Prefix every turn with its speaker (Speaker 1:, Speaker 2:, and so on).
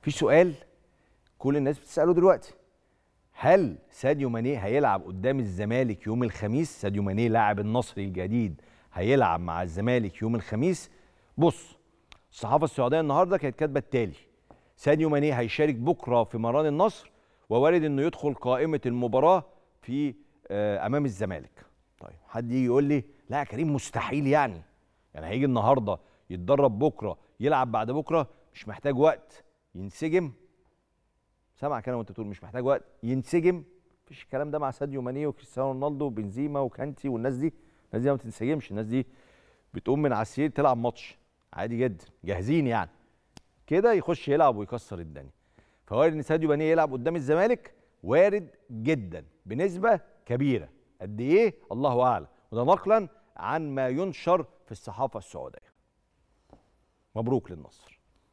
Speaker 1: في سؤال كل الناس بتساله دلوقتي هل ساديو ماني هيلعب قدام الزمالك يوم الخميس ساديو ماني لاعب النصر الجديد هيلعب مع الزمالك يوم الخميس بص الصحافه السعوديه النهارده كانت كاتبه التالي ساديو ماني هيشارك بكره في مران النصر ووارد انه يدخل قائمه المباراه في آه، امام الزمالك طيب حد يجي يقول لي لا يا كريم مستحيل يعني يعني هيجي النهارده يتدرب بكره يلعب بعد بكره مش محتاج وقت ينسجم سامع كلام وانت بتقول مش محتاج وقت ينسجم مفيش الكلام ده مع ساديو ماني وكريستيانو رونالدو وبنزيما وكانتي والناس دي الناس دي ما بتنسجمش الناس دي بتقوم من على السرير تلعب ماتش عادي جدا جاهزين يعني كده يخش يلعب ويكسر الدنيا فوارد ان ساديو ماني يلعب قدام الزمالك وارد جدا بنسبه كبيره قد ايه الله اعلم وده نقلا عن ما ينشر في الصحافه السعوديه مبروك للنصر